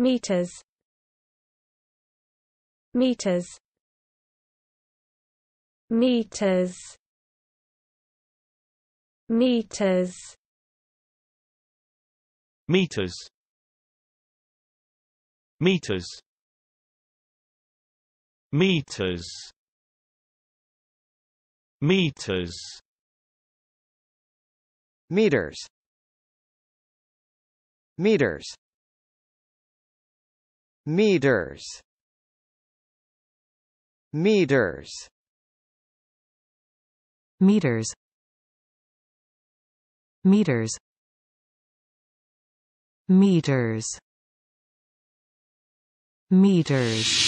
meters meters meters meters meters meters meters meters meters meters meters meters meters meters meters meters